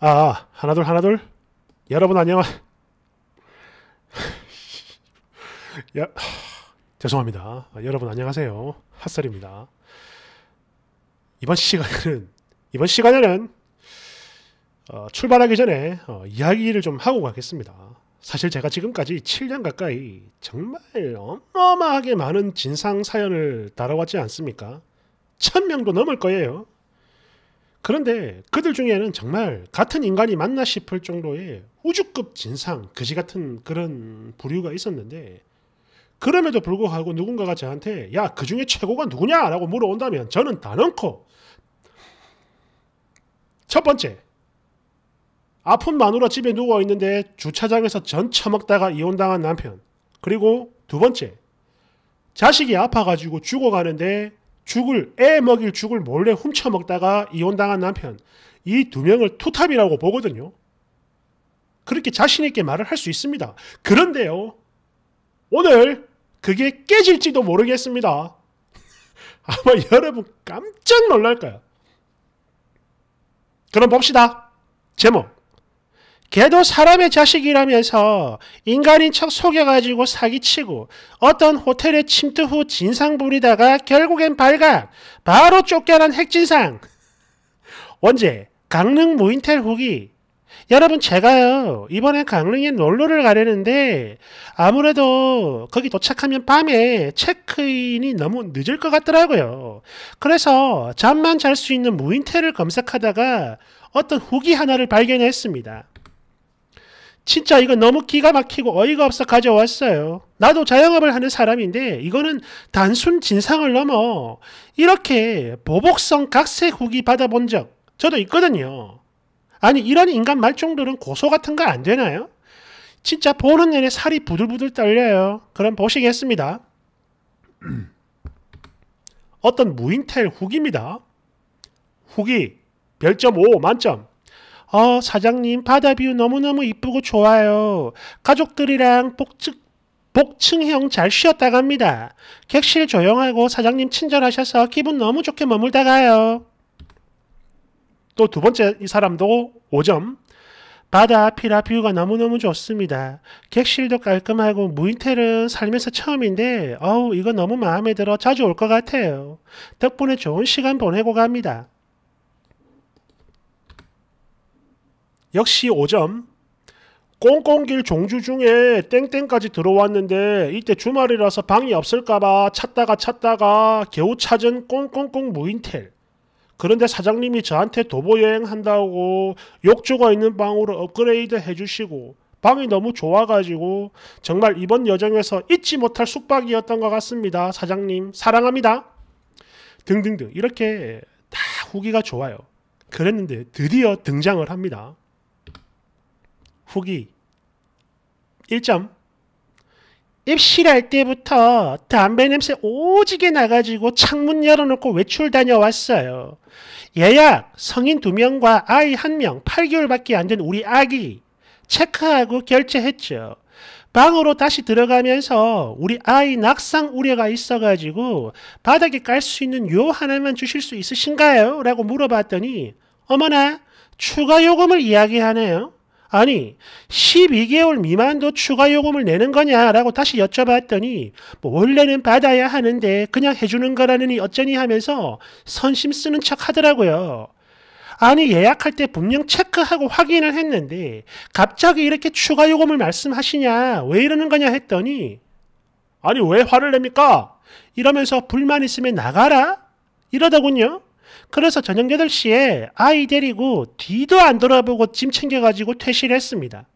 아, 하나둘, 하나둘. 여러분, 안녕. 야, 죄송합니다. 아, 여러분, 안녕하세요. 핫설입니다. 이번 시간에는 이번 시간에는, 어, 출발하기 전에 어, 이야기를 좀 하고 가겠습니다. 사실 제가 지금까지 7년 가까이 정말 어마어마하게 많은 진상 사연을 다뤄왔지 않습니까? 천명도 넘을 거예요. 그런데 그들 중에는 정말 같은 인간이 맞나 싶을 정도의 우주급 진상, 그지 같은 그런 부류가 있었는데 그럼에도 불구하고 누군가가 저한테 야, 그 중에 최고가 누구냐라고 물어온다면 저는 다 넣고 첫 번째, 아픈 마누라 집에 누워 있는데 주차장에서 전 처먹다가 이혼당한 남편. 그리고 두 번째, 자식이 아파가지고 죽어가는데 죽을 애 먹일 죽을 몰래 훔쳐 먹다가 이혼당한 남편 이 두 명을 투탑이라고 보거든요. 그렇게 자신 있게 말을 할 수 있습니다. 그런데요. 오늘 그게 깨질지도 모르겠습니다. 아마 여러분 깜짝 놀랄 거예요. 그럼 봅시다. 제목 걔도 사람의 자식이라면서 인간인 척 속여가지고 사기치고 어떤 호텔에 침투 후 진상 부리다가 결국엔 발각 바로 쫓겨난 핵진상 언제 강릉 무인텔 후기 여러분 제가요 이번에 강릉에 놀러를 가려는데 아무래도 거기 도착하면 밤에 체크인이 너무 늦을 것 같더라고요 그래서 잠만 잘 수 있는 무인텔을 검색하다가 어떤 후기 하나를 발견했습니다 진짜 이거 너무 기가 막히고 어이가 없어 가져왔어요. 나도 자영업을 하는 사람인데 이거는 단순 진상을 넘어 이렇게 보복성 각색 후기 받아본 적 저도 있거든요. 아니 이런 인간 말종들은 고소 같은 거 안 되나요? 진짜 보는 내내 살이 부들부들 떨려요. 그럼 보시겠습니다. 어떤 무인텔 후기입니다. 후기 별점 5 만점 어, 사장님, 바다뷰 너무너무 이쁘고 좋아요. 가족들이랑 복층, 복층형 잘 쉬었다 갑니다. 객실 조용하고 사장님 친절하셔서 기분 너무 좋게 머물다 가요. 또 두 번째 이 사람도 5점. 바다 피라 뷰가 너무너무 좋습니다. 객실도 깔끔하고 무인텔은 살면서 처음인데 어우 이거 너무 마음에 들어 자주 올 것 같아요. 덕분에 좋은 시간 보내고 갑니다. 역시 5점. 꽁꽁길 종주 중에 땡땡까지 들어왔는데 이때 주말이라서 방이 없을까봐 찾다가 찾다가 겨우 찾은 꽁꽁꽁 무인텔. 그런데 사장님이 저한테 도보 여행한다고 욕조가 있는 방으로 업그레이드 해주시고 방이 너무 좋아가지고 정말 이번 여정에서 잊지 못할 숙박이었던 것 같습니다. 사장님 사랑합니다. 등등등 이렇게 다 후기가 좋아요. 그랬는데 드디어 등장을 합니다. 후기 1점 입실할 때부터 담배 냄새 오지게 나가지고 창문 열어놓고 외출 다녀왔어요. 예약 성인 2명과 아이 1명 8개월밖에 안 된 우리 아기 체크하고 결제했죠. 방으로 다시 들어가면서 우리 아이 낙상 우려가 있어가지고 바닥에 깔 수 있는 요 하나만 주실 수 있으신가요? 라고 물어봤더니 어머나 추가 요금을 이야기하네요. 아니 12개월 미만도 추가 요금을 내는 거냐라고 다시 여쭤봤더니 뭐 원래는 받아야 하는데 그냥 해주는 거라느니 어쩌니 하면서 선심 쓰는 척 하더라고요. 아니 예약할 때 분명 체크하고 확인을 했는데 갑자기 이렇게 추가 요금을 말씀하시냐 왜 이러는 거냐 했더니 아니 왜 화를 냅니까? 이러면서 불만 있으면 나가라 이러더군요. 그래서 저녁 8시에 아이 데리고 뒤도 안 돌아보고 짐 챙겨가지고 퇴실 했습니다.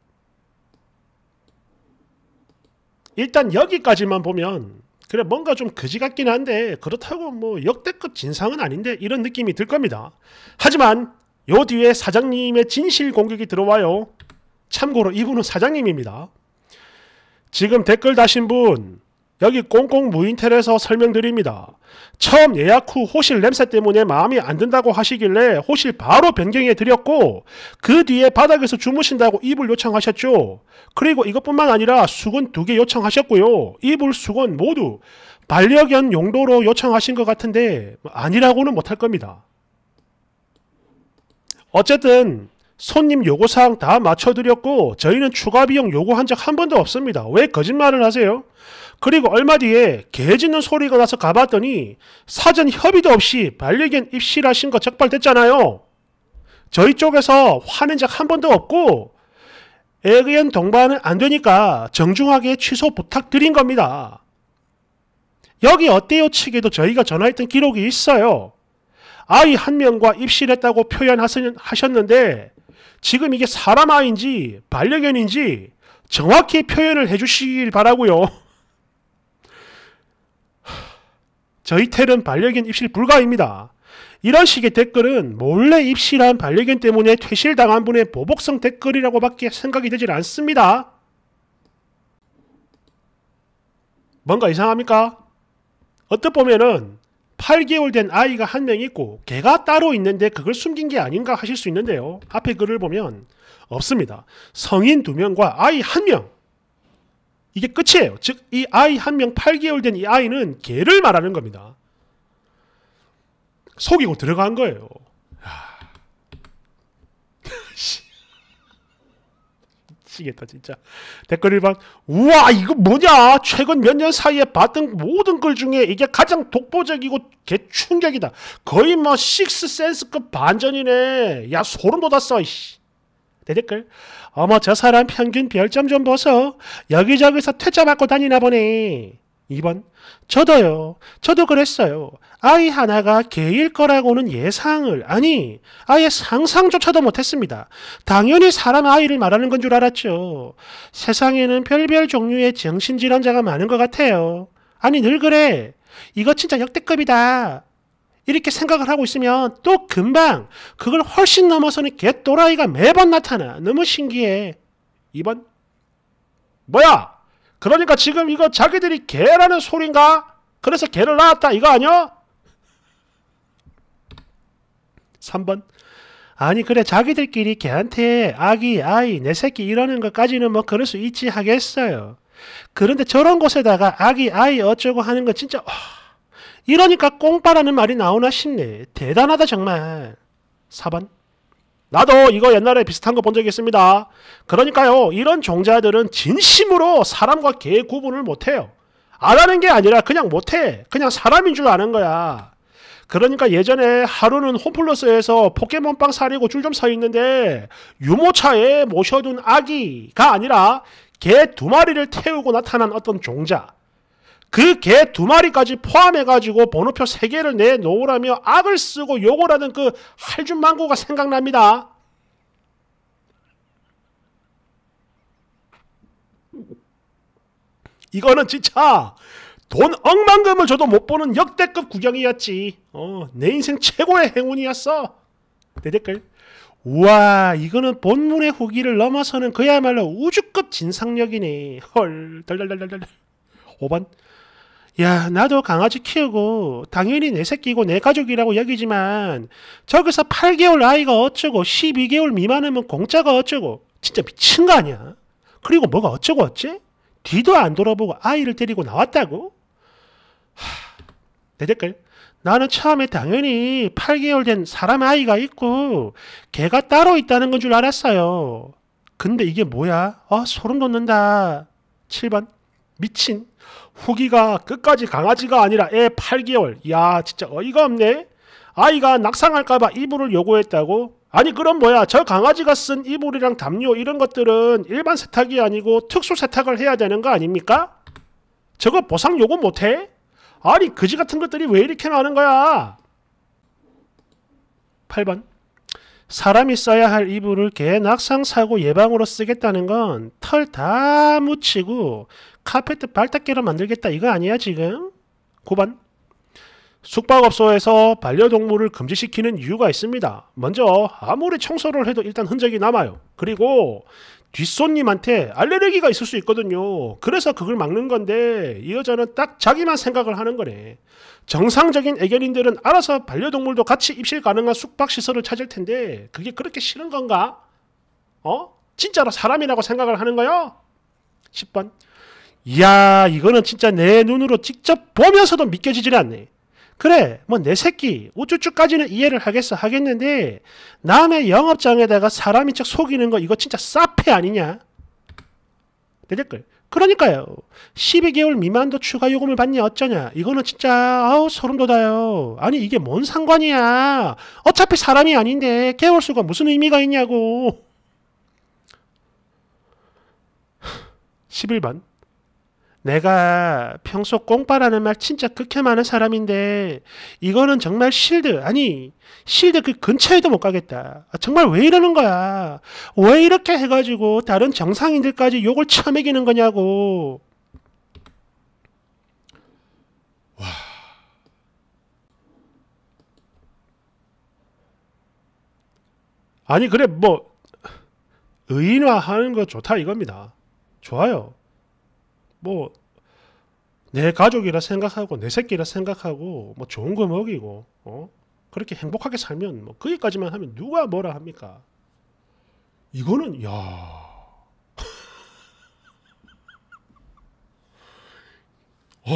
일단 여기까지만 보면 그래 뭔가 좀 그지 같긴 한데 그렇다고 뭐 역대급 진상은 아닌데 이런 느낌이 들 겁니다. 하지만 요 뒤에 사장님의 진실 공격이 들어와요. 참고로 이분은 사장님입니다. 지금 댓글 다신 분 여기 꽁꽁 무인텔에서 설명드립니다. 처음 예약 후 호실 냄새 때문에 마음이 안 든다고 하시길래 호실 바로 변경해 드렸고 그 뒤에 바닥에서 주무신다고 이불 요청하셨죠. 그리고 이것뿐만 아니라 수건 두 개 요청하셨고요. 이불 수건 모두 반려견 용도로 요청하신 것 같은데 아니라고는 못할 겁니다. 어쨌든 손님 요구사항 다 맞춰드렸고 저희는 추가 비용 요구한 적 한 번도 없습니다. 왜 거짓말을 하세요? 그리고 얼마 뒤에 개 짖는 소리가 나서 가봤더니 사전 협의도 없이 반려견 입실하신 거 적발됐잖아요. 저희 쪽에서 화낸 적 한 번도 없고 애견 동반은 안 되니까 정중하게 취소 부탁드린 겁니다. 여기 어때요 측에도 저희가 전화했던 기록이 있어요. 아이 한 명과 입실했다고 표현하셨는데 지금 이게 사람 아인지 반려견인지 정확히 표현을 해주시길 바라고요. 저희 텔은 반려견 입실 불가입니다. 이런 식의 댓글은 몰래 입실한 반려견 때문에 퇴실당한 분의 보복성 댓글이라고밖에 생각이 되질 않습니다. 뭔가 이상합니까? 어떻 보면은 8개월 된 아이가 한 명 있고 개가 따로 있는데 그걸 숨긴 게 아닌가 하실 수 있는데요. 앞에 글을 보면 없습니다. 성인 2명과 아이 1명. 이게 끝이에요. 즉, 이 아이 1명 8개월 된 이 아이는 개를 말하는 겁니다. 속이고 들어간 거예요. 야... 미치겠다 진짜. 댓글 1번 우와 이거 뭐냐 최근 몇 년 사이에 봤던 모든 글 중에 이게 가장 독보적이고 개 충격이다. 거의 뭐 식스센스급 반전이네. 야 소름 돋았어. 이 댓글 어머 저 사람 평균 별점 좀 보소 여기저기서 퇴짜 받고 다니나 보네 2번 저도요. 저도 그랬어요. 아이 하나가 개일 거라고는 예상을 아니 아예 상상조차도 못했습니다. 당연히 사람 아이를 말하는 건 줄 알았죠. 세상에는 별별 종류의 정신질환자가 많은 것 같아요. 아니 늘 그래. 이거 진짜 역대급이다. 이렇게 생각을 하고 있으면 또 금방 그걸 훨씬 넘어서는 개또라이가 매번 나타나. 너무 신기해. 2번 뭐야? 그러니까 지금 이거 자기들이 개라는 소린가? 그래서 개를 낳았다 이거 아니야? 3번 아니 그래 자기들끼리 개한테 아기 아이 내 새끼 이러는 것까지는 뭐 그럴 수 있지 하겠어요 그런데 저런 곳에다가 아기 아이 어쩌고 하는 거 진짜 어, 이러니까 꽁빠라는 말이 나오나 싶네 대단하다 정말 4번 나도 이거 옛날에 비슷한 거 본 적이 있습니다. 그러니까요, 이런 종자들은 진심으로 사람과 개 구분을 못해요. 안 하는 게 아니라 그냥 못해. 그냥 사람인 줄 아는 거야. 그러니까 예전에 하루는 홈플러스에서 포켓몬빵 사려고 줄 좀 서 있는데 유모차에 모셔둔 아기가 아니라 개 두 마리를 태우고 나타난 어떤 종자. 그개두 마리까지 포함해가지고 번호표 세 개를 내놓으라며 악을 쓰고 욕을 하는 그 할준망고가 생각납니다. 이거는 진짜 돈 억만금을 줘도 못 보는 역대급 구경이었지. 어, 내 인생 최고의 행운이었어. 내 댓글. 우와, 이거는 본문의 후기를 넘어서는 그야말로 우주급 진상력이네. 헐, 덜덜덜덜. 5번. 야, 나도 강아지 키우고 당연히 내 새끼고 내 가족이라고 여기지만 저기서 8개월 아이가 어쩌고 12개월 미만이면 공짜가 어쩌고 진짜 미친 거 아니야? 그리고 뭐가 어쩌고 어째? 뒤도 안 돌아보고 아이를 데리고 나왔다고? 하, 내 댓글 나는 처음에 당연히 8개월 된 사람 아이가 있고 개가 따로 있다는 건 줄 알았어요. 근데 이게 뭐야? 어, 소름 돋는다. 7번 미친 후기가 끝까지 강아지가 아니라 애 8개월. 야, 진짜 어이가 없네. 아이가 낙상할까봐 이불을 요구했다고? 아니, 그럼 뭐야. 저 강아지가 쓴 이불이랑 담요 이런 것들은 일반 세탁이 아니고 특수 세탁을 해야 되는 거 아닙니까? 저거 보상 요구 못해? 아니, 그지 같은 것들이 왜 이렇게 나는 거야? 8번. 사람이 써야 할 이불을 개 낙상 사고 예방으로 쓰겠다는 건 털 다 묻히고 카페트 발닦개로 만들겠다 이거 아니야 지금? 고반 숙박업소에서 반려동물을 금지시키는 이유가 있습니다. 먼저 아무리 청소를 해도 일단 흔적이 남아요. 그리고 뒷손님한테 알레르기가 있을 수 있거든요. 그래서 그걸 막는 건데 이 여자는 딱 자기만 생각을 하는 거네. 정상적인 애견인들은 알아서 반려동물도 같이 입실 가능한 숙박시설을 찾을 텐데 그게 그렇게 싫은 건가? 어? 진짜로 사람이라고 생각을 하는 거요? 10번 이야 이거는 진짜 내 눈으로 직접 보면서도 믿겨지질 않네. 그래 뭐 내 새끼 우쭈쭈까지는 이해를 하겠어 하겠는데 남의 영업장에다가 사람인 척 속이는 거 이거 진짜 싸패 아니냐? 내 댓글 그러니까요 12개월 미만도 추가 요금을 받냐 어쩌냐 이거는 진짜 아우 소름 돋아요 아니 이게 뭔 상관이야 어차피 사람이 아닌데 개월 수가 무슨 의미가 있냐고 11번 내가 평소 꽁빠라는 말 진짜 극혐 많은 사람인데 이거는 정말 실드 아니 실드 그 근처에도 못 가겠다 아, 정말 왜 이러는 거야 왜 이렇게 해가지고 다른 정상인들까지 욕을 쳐매이는 거냐고 와 아니 그래 뭐 의인화하는 거 좋다 이겁니다 좋아요 뭐내 가족이라 생각하고 내 새끼라 생각하고 뭐 좋은 거 먹이고 어? 그렇게 행복하게 살면 뭐 거기까지만 하면 누가 뭐라 합니까? 이거는 야 와,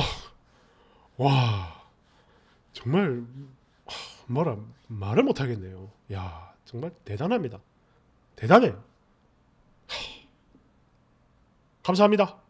와, 정말 뭐라 말을 못 하겠네요. 야, 정말 대단합니다. 대단해요. 감사합니다.